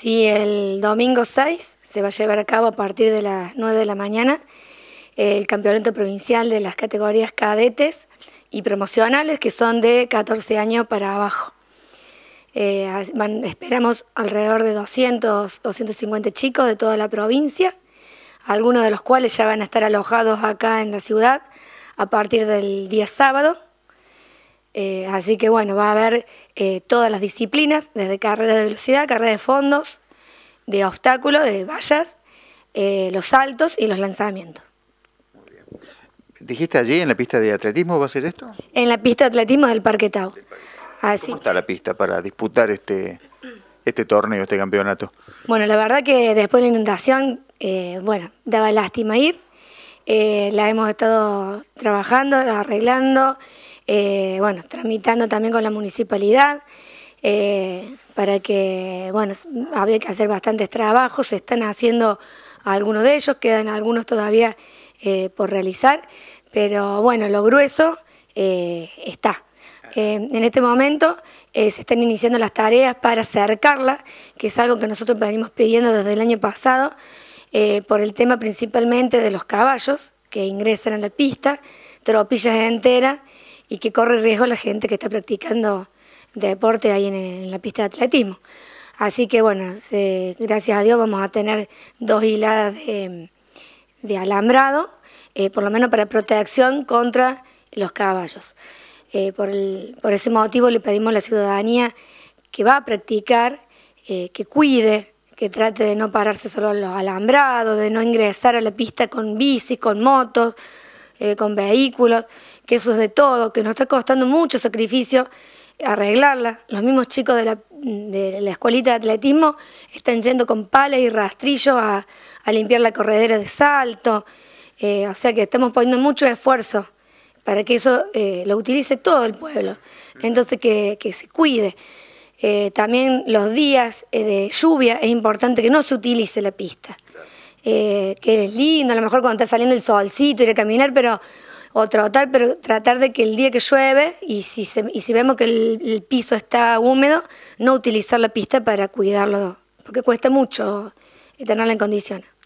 Sí, el domingo 6 se va a llevar a cabo a partir de las 9 de la mañana eh, el campeonato provincial de las categorías cadetes y promocionales que son de 14 años para abajo. Eh, esperamos alrededor de 200, 250 chicos de toda la provincia, algunos de los cuales ya van a estar alojados acá en la ciudad a partir del día sábado. Eh, así que bueno, va a haber eh, todas las disciplinas, desde carrera de velocidad, carrera de fondos, de obstáculos, de vallas, eh, los saltos y los lanzamientos. ¿Dijiste allí en la pista de atletismo va a ser esto? En la pista de atletismo del Parque Tau. Así. ¿Cómo está la pista para disputar este, este torneo, este campeonato? Bueno, la verdad que después de la inundación, bueno, daba lástima ir. la hemos estado trabajando, arreglando. Eh, bueno, tramitando también con la municipalidad, eh, para que, bueno, había que hacer bastantes trabajos, se están haciendo algunos de ellos, quedan algunos todavía eh, por realizar, pero bueno, lo grueso está. en este momento se están iniciando las tareas para acercarla, que es algo que nosotros venimos pidiendo desde el año pasado, por el tema principalmente de los caballos que ingresan a la pista, tropillas enteras, y que corre riesgo la gente que está practicando deporte ahí en, la pista de atletismo. Así que bueno, gracias a Dios vamos a tener dos hiladas de, alambrado, eh, por lo menos para protección contra los caballos. Eh, por, ese motivo le pedimos a la ciudadanía que va a practicar, eh, que cuide, que trate de no pararse solo en los alambrados, de no ingresar a la pista con bici, con motos, eh, con vehículos, que eso es de todo, que nos está costando mucho sacrificio arreglarla. Los mismos chicos de la, de la escuelita de atletismo están yendo con palas y rastrillos a, limpiar la corredera de salto, eh, o sea que estamos poniendo mucho esfuerzo para que eso eh, lo utilice todo el pueblo, entonces que, que se cuide. también los días de lluvia es importante que no se utilice la pista. Eh, que es lindo, a lo mejor cuando está saliendo el solcito, ir a caminar, pero o trotar, pero tratar de que el día que llueve y si, y si vemos que el, piso está húmedo, no utilizar la pista para cuidarlo, porque cuesta mucho tenerla en condiciones.